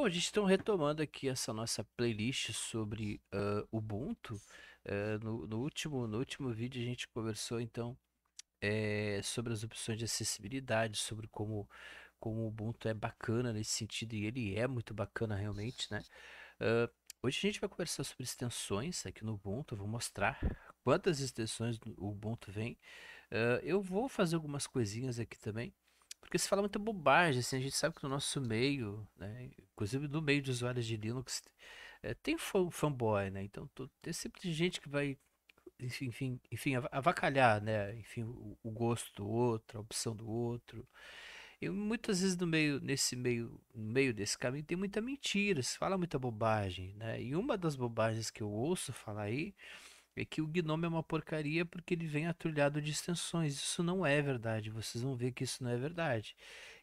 Bom, a gente está retomando aqui essa nossa playlist sobre uh, Ubuntu. Uh, no, no, último, no último vídeo a gente conversou então é, sobre as opções de acessibilidade, sobre como, como o Ubuntu é bacana nesse sentido, e ele é muito bacana realmente, né? Uh, hoje a gente vai conversar sobre extensões aqui no Ubuntu, vou mostrar quantas extensões o Ubuntu vem. Ah, eu vou fazer algumas coisinhas aqui também. Porque se fala muita bobagem, assim, a gente sabe que no nosso meio, né, inclusive no meio de usuários de Linux, é, tem fanboy, né? Então tô, tem sempre gente que vai, enfim, enfim avacalhar, né? Enfim, o, o gosto do outro, a opção do outro. E muitas vezes no meio, nesse meio, no meio desse caminho tem muita mentira, se fala muita bobagem, né? E uma das bobagens que eu ouço falar aí é que o Gnome é uma porcaria porque ele vem atulhado de extensões. Isso não é verdade. Vocês vão ver que isso não é verdade.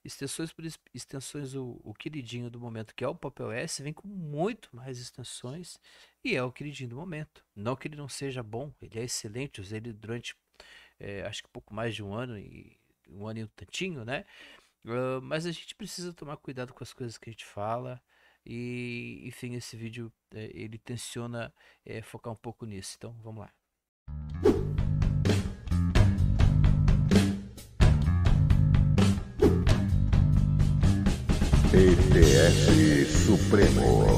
Extensões por extensões, o, o queridinho do momento, que é o papel S, vem com muito mais extensões e é o queridinho do momento. Não que ele não seja bom, ele é excelente. Usei ele durante é, acho que pouco mais de um ano e um ano e um tantinho, né? Uh, mas a gente precisa tomar cuidado com as coisas que a gente fala. E enfim, esse vídeo é, ele tenciona é, focar um pouco nisso. Então vamos lá. ETS Supremo.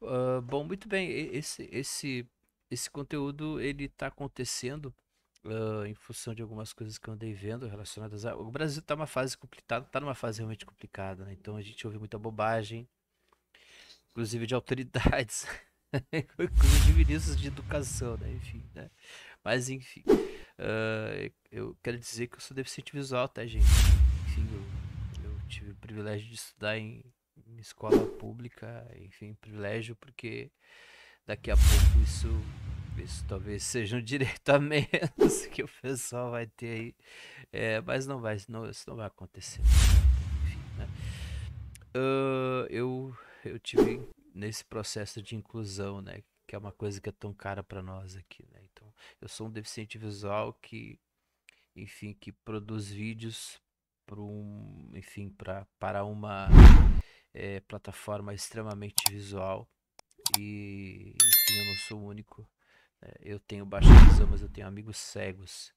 Uh, bom, muito bem. Esse, esse, esse conteúdo ele está acontecendo Uh, em função de algumas coisas que eu andei vendo relacionadas a. O Brasil está numa fase complicada, tá numa fase realmente complicada, né? Então a gente ouve muita bobagem, inclusive de autoridades, inclusive ministros de educação, né? Enfim, né? Mas enfim, uh, eu quero dizer que eu sou deficiente visual, tá, gente? Enfim, eu, eu tive o privilégio de estudar em, em escola pública, enfim, privilégio porque daqui a pouco isso isso talvez seja um direito a menos que o pessoal vai ter aí. É, mas não vai, não, isso não vai acontecer. Enfim, né? uh, eu, eu tive nesse processo de inclusão, né? Que é uma coisa que é tão cara para nós aqui, né? Então, eu sou um deficiente visual que, enfim, que produz vídeos para um, enfim, pra, para uma é, plataforma extremamente visual e enfim, eu não sou o único é, eu tenho baixa visão, mas eu tenho amigos cegos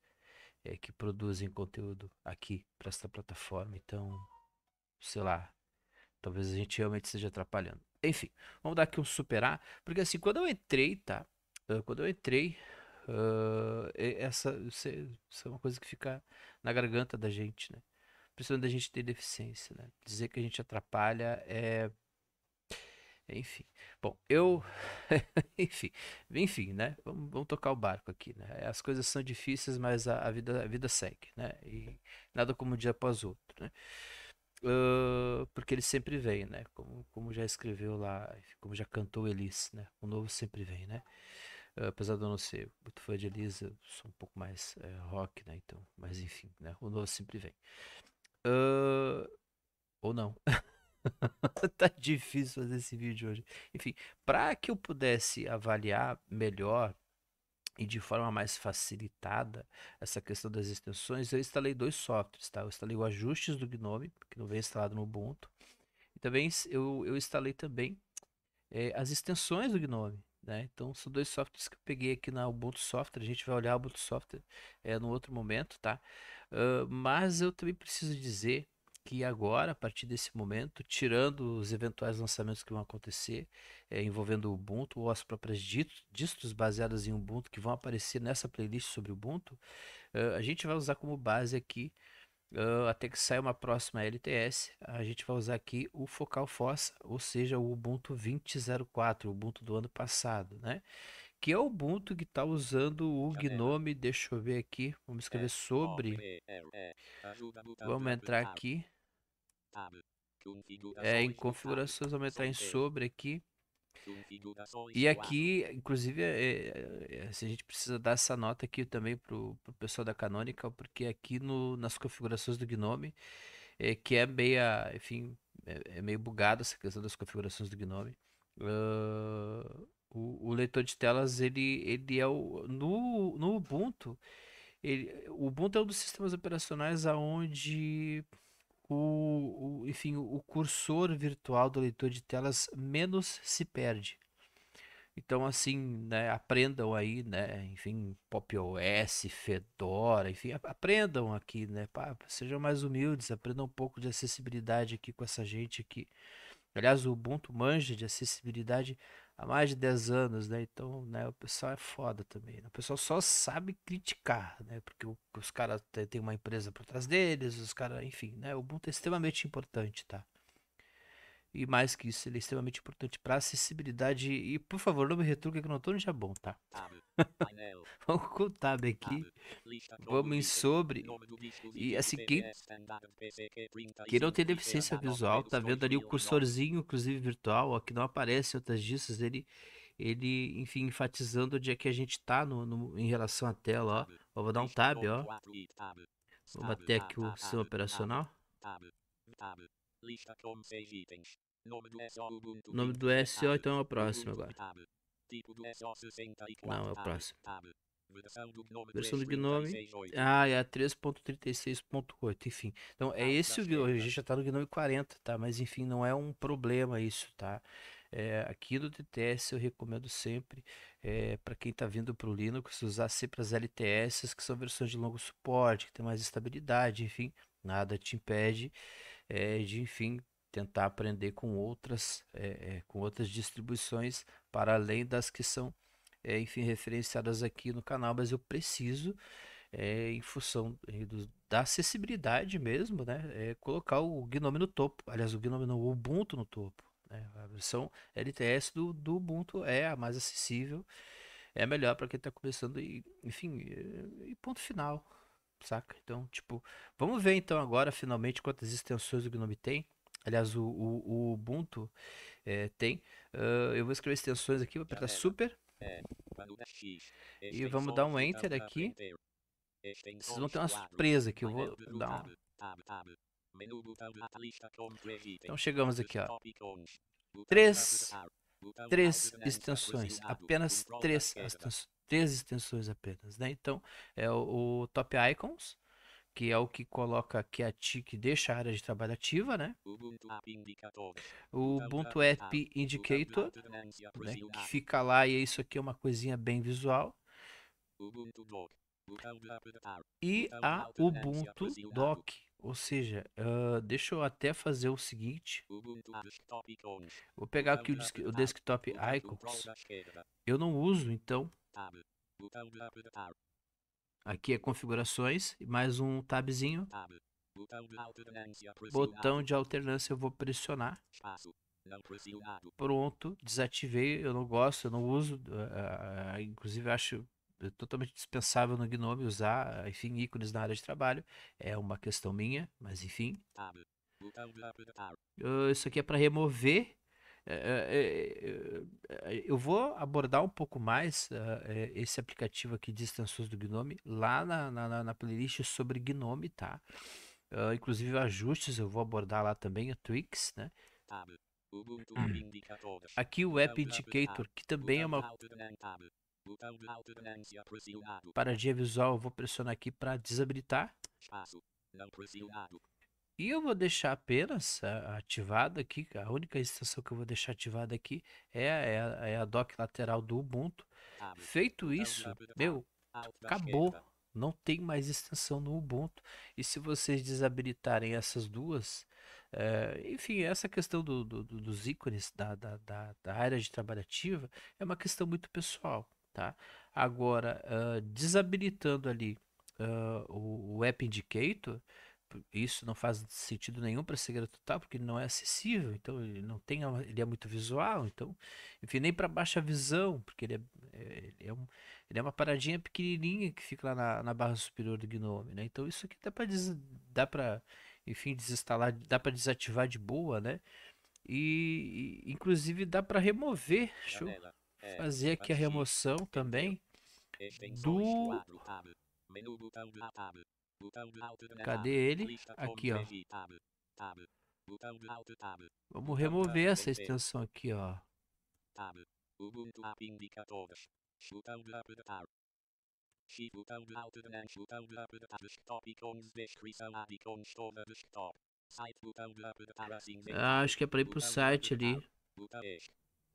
é, que produzem conteúdo aqui para esta plataforma. Então, sei lá, talvez a gente realmente esteja atrapalhando. Enfim, vamos dar aqui um superar, porque assim, quando eu entrei, tá? Ah, quando eu entrei, uh, essa, é, é uma coisa que fica na garganta da gente, né? Principalmente da gente ter deficiência, né? Dizer que a gente atrapalha é enfim. Bom, eu. enfim, enfim, né? Vamos, vamos, tocar o barco aqui, né? As coisas são difíceis, mas a, a, vida, a vida segue, né? E nada como um dia após outro, né? Uh, porque ele sempre vem, né? Como, como já escreveu lá, como já cantou Elis, né? O novo sempre vem, né? Uh, apesar de eu não ser muito fã de Elisa eu sou um pouco mais é, rock, né? Então, mas enfim, né? O novo sempre vem. Uh, ou não. tá difícil fazer esse vídeo hoje. Enfim, para que eu pudesse avaliar melhor e de forma mais facilitada essa questão das extensões, eu instalei dois softwares, tá? Eu instalei o Ajustes do Gnome, que não vem instalado no Ubuntu, e também eu, eu instalei também é, as extensões do Gnome, né? Então são dois softwares que eu peguei aqui na Ubuntu Software, a gente vai olhar a Ubuntu Software é, eh, no outro momento, tá? Uh, mas eu também preciso dizer que agora, a partir desse momento, tirando os eventuais lançamentos que vão acontecer é, envolvendo o Ubuntu ou as próprias distros baseadas em Ubuntu que vão aparecer nessa playlist sobre Ubuntu, uh, a gente vai usar como base aqui, uh, até que saia uma próxima LTS, a gente vai usar aqui o Focal Fossa, ou seja, o Ubuntu 20.04, o Ubuntu do ano passado, né? que é o Ubuntu que está usando o tá Gnome. Deixa eu ver aqui. Vamos é, escrever sobre. É, é, vamos entrar aqui. É, em configurações vamos entrar em sobre aqui. E aqui, inclusive, é, é, é, se a gente precisa dar essa nota aqui também pro, pro pessoal da Canonical, porque aqui no, nas configurações do Gnome, é, que é meia, enfim, é, é meio bugado essa questão das configurações do Gnome. Uh, o, o, leitor de telas, ele, ele é o, no, no Ubuntu, ele, o Ubuntu é um dos sistemas operacionais aonde o, o, enfim, o cursor virtual do leitor de telas menos se perde. Então, assim, né, aprendam aí, né, enfim, Pop OS, Fedora, enfim, aprendam aqui, né, pá, sejam mais humildes, aprendam um pouco de acessibilidade aqui com essa gente aqui. Aliás, o Ubuntu manja de acessibilidade há mais de 10 anos, né? Então, né, o pessoal é foda também. Né? O pessoal só sabe criticar, né? Porque os caras têm uma empresa por trás deles, os caras, enfim, né? O Ubuntu é extremamente importante, tá? E mais que isso, ele é extremamente importante para acessibilidade. E por favor, não me retruca que eu não tô no bom tá? Ah, Vamos ah, com o tab aqui. Vamos em sobre. E assim, quem, quem não tem deficiência visual, tá vendo ali o cursorzinho, inclusive virtual, ó, que não aparece em outras distas, ele, ele, enfim, enfatizando onde é que a gente tá no, no em relação à tela, ó. vou dar um tab, ó. Vamos até aqui o sistema operacional. O nome do SO então é o próximo agora. Tipo não, é o próximo. Versão do Gnome. Ah, é a 3.36.8, enfim. Então é ah, esse o Gnome. É, a gente já tá no Gnome 40, tá? Mas enfim, não é um problema isso, tá? É, aqui no TTS eu recomendo sempre, é, para quem está vindo para o Linux, usar sempre as LTS, que são versões de longo suporte, que tem mais estabilidade, enfim, nada te impede é, de, enfim, tentar aprender com outras, é, com outras distribuições para além das que são, eh, enfim, referenciadas aqui no canal, mas eu preciso, em função do, da acessibilidade mesmo, né, colocar o Gnome no topo, aliás, o Gnome não, o Ubuntu no topo. Né? A versão LTS do, do Ubuntu é a mais acessível, é melhor para quem está começando e, enfim, e ponto final, saca? Então, tipo, vamos ver então agora finalmente quantas extensões o GNOME tem aliás, o, o, o Ubuntu é, tem. Uh, eu vou escrever extensões aqui, vou apertar Super. É, e vamos dar um Enter aqui. Vocês vão ter uma surpresa que eu vou dar um... Então chegamos aqui, ó. Três, três extensões, apenas três, três extensões apenas, né? Então é o, o Top Icons, que é o que coloca aqui a TIC deixa a área de trabalho ativa, né? O Ubuntu App Indicator, né? que fica lá e é isso aqui é uma coisinha bem visual. E a Ubuntu Doc, ou seja, uh, deixa eu até fazer o seguinte. Vou pegar aqui o, o desktop icons. Eu não uso, então. Aqui é configurações, mais um tabzinho. Tab. Botão, de Botão de alternância eu vou pressionar. Espaço. Pronto, desativei. Eu não gosto, eu não uso. Uh, inclusive, acho totalmente dispensável no Gnome usar, enfim, ícones na área de trabalho. É uma questão minha, mas enfim. Uh, isso aqui é para remover é, é, é, eu vou abordar um pouco mais ah, esse aplicativo aqui de extensões do Gnome lá na, na, na playlist sobre Gnome, tá? Ah, inclusive ajustes eu vou abordar lá também, o Twix, né? Aqui o App Indicator, que também é uma... Para dia visual eu vou pressionar aqui para desabilitar. E eu vou deixar apenas ah, ativada aqui, a única extensão que eu vou deixar ativada aqui é, é, é a dock lateral do Ubuntu. Ah, Feito então, isso, meu, ah, acabou. Então. Não tem mais extensão no Ubuntu. E se vocês desabilitarem essas duas, é, enfim, essa questão do, do, dos ícones da, da, da, da, área de trabalho ativa é uma questão muito pessoal, tá? Agora, uh, desabilitando ali uh, o, o App Indicator, isso não faz sentido nenhum para cegueira total, porque não é acessível, então ele não tem, ele é muito visual, então, enfim, nem para baixa visão, porque ele é, é, ele é, um, ele é uma paradinha pequenininha que fica lá na, na barra superior do Gnome, né? Então isso aqui dá para dá para, enfim, desinstalar, dá para desativar de boa, né? E, e inclusive dá para remover, deixa eu é, fazer aqui a remoção também do Cadê ele? Aqui, ó. Vamos remover essa extensão aqui, ó. Ah, acho que é para ir pro site ali.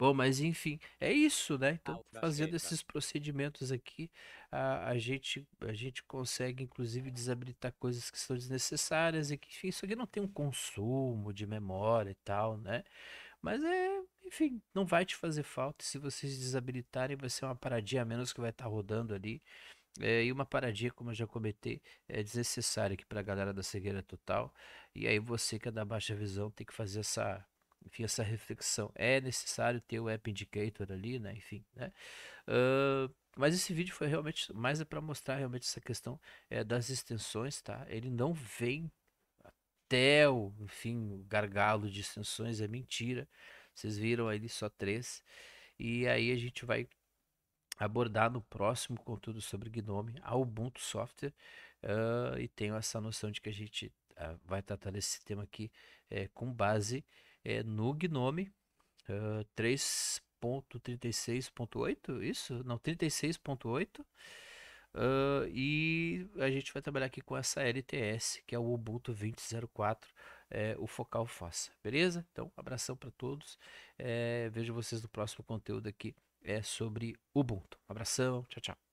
Bom, mas enfim, é isso, né? Então, fazendo esses procedimentos aqui, a, a, gente, a gente consegue, inclusive, desabilitar coisas que são desnecessárias e que, enfim, isso aqui não tem um consumo de memória e tal, né? Mas é, enfim, não vai te fazer falta. Se vocês desabilitarem, vai ser uma paradinha a menos que vai estar tá rodando ali. É, e uma paradinha, como eu já comentei, é desnecessária aqui para a galera da cegueira total. E aí você que é da baixa visão tem que fazer essa enfim, essa reflexão. É necessário ter o App Indicator ali, né? Enfim, né? Uh, mas esse vídeo foi realmente mais é para mostrar realmente essa questão é, das extensões, tá? Ele não vem até o, enfim, o gargalo de extensões, é mentira. Vocês viram ali só três. E aí a gente vai abordar no próximo conteúdo sobre Gnome, a Ubuntu Software. Uh, e tenho essa noção de que a gente uh, vai tratar desse tema aqui é, com base é, no Gnome uh, 3.36.8, isso? Não, 36.8. Uh, e a gente vai trabalhar aqui com essa LTS, que é o Ubuntu 2004, é, o Focal Faça, beleza? Então, abração para todos, é, vejo vocês no próximo conteúdo aqui, é sobre Ubuntu. Um abração, tchau, tchau.